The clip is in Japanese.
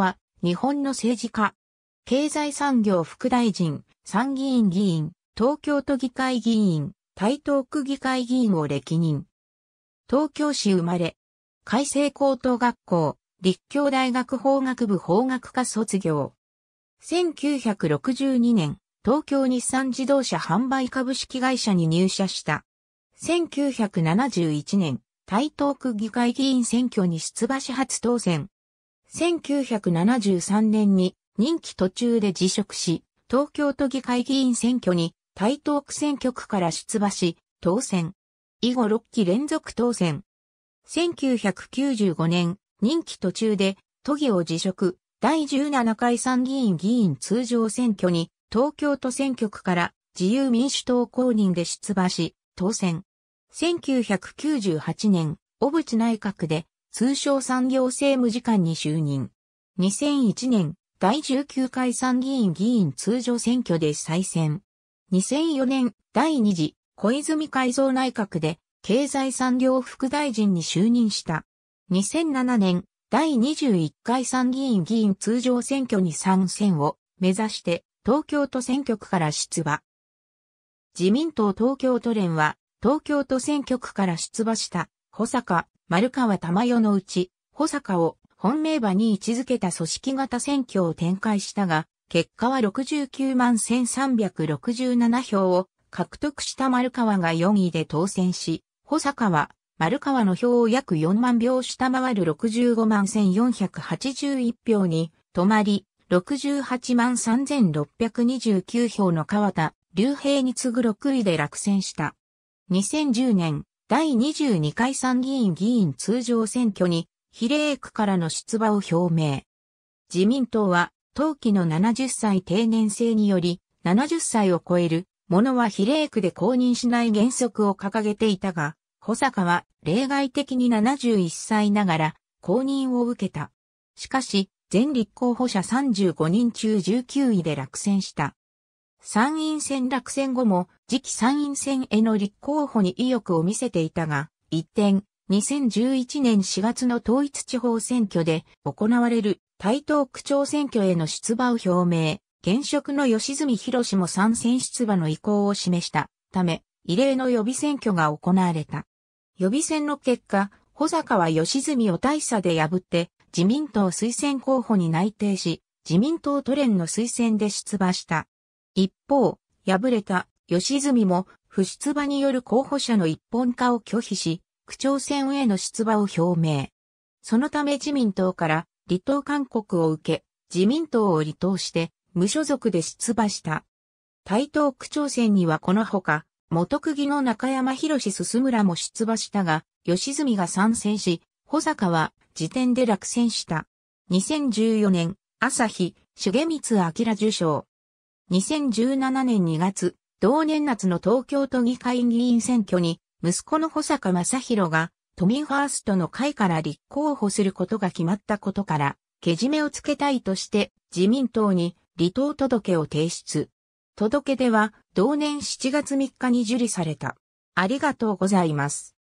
は、日本の政治家。経済産業副大臣、参議院議員、東京都議会議員、台東区議会議員を歴任。東京市生まれ。海星高等学校、立教大学法学部法学科卒業。1962年、東京日産自動車販売株式会社に入社した。1971年、台東区議会議員選挙に出馬し初当選。1973年に任期途中で辞職し、東京都議会議員選挙に台東区選挙区から出馬し、当選。以後6期連続当選。1995年、任期途中で都議を辞職、第17回参議院議員通常選挙に東京都選挙区から自由民主党公認で出馬し、当選。1998年、小渕内閣で通商産業政務次官に就任。2001年、第19回参議院議員通常選挙で再選。2004年、第2次、小泉改造内閣で、経済産業副大臣に就任した。2007年、第21回参議院議員通常選挙に参戦を目指して、東京都選挙区から出馬。自民党東京都連は、東京都選挙区から出馬した、保坂丸川玉代のうち、保坂を本命馬に位置づけた組織型選挙を展開したが、結果は69万1367票を獲得した丸川が4位で当選し、保坂は丸川の票を約4万票下回る65万1481票に止まり、68万3629票の川田、竜兵に次ぐ6位で落選した。2010年、第22回参議院議員通常選挙に比例区からの出馬を表明。自民党は、当期の70歳定年制により、70歳を超える者は比例区で公認しない原則を掲げていたが、保坂は例外的に71歳ながら公認を受けた。しかし、全立候補者35人中19位で落選した。参院選落選後も次期参院選への立候補に意欲を見せていたが、一転、2011年4月の統一地方選挙で行われる台東区長選挙への出馬を表明、現職の吉住博士も参戦出馬の意向を示したため、異例の予備選挙が行われた。予備選の結果、保坂は吉住を大差で破って自民党推薦候補に内定し、自民党都連の推薦で出馬した。一方、敗れた吉住も不出馬による候補者の一本化を拒否し、区長選への出馬を表明。そのため自民党から離党勧告を受け、自民党を離党して無所属で出馬した。台東区長選にはこのほか、元議の中山博史進らも出馬したが、吉住が参戦し、保坂は時点で落選した。2014年、朝日、重光明受賞。2017年2月、同年夏の東京都議会議員選挙に、息子の保坂正宏が、都民ファーストの会から立候補することが決まったことから、けじめをつけたいとして、自民党に離党届を提出。届け出は、同年7月3日に受理された。ありがとうございます。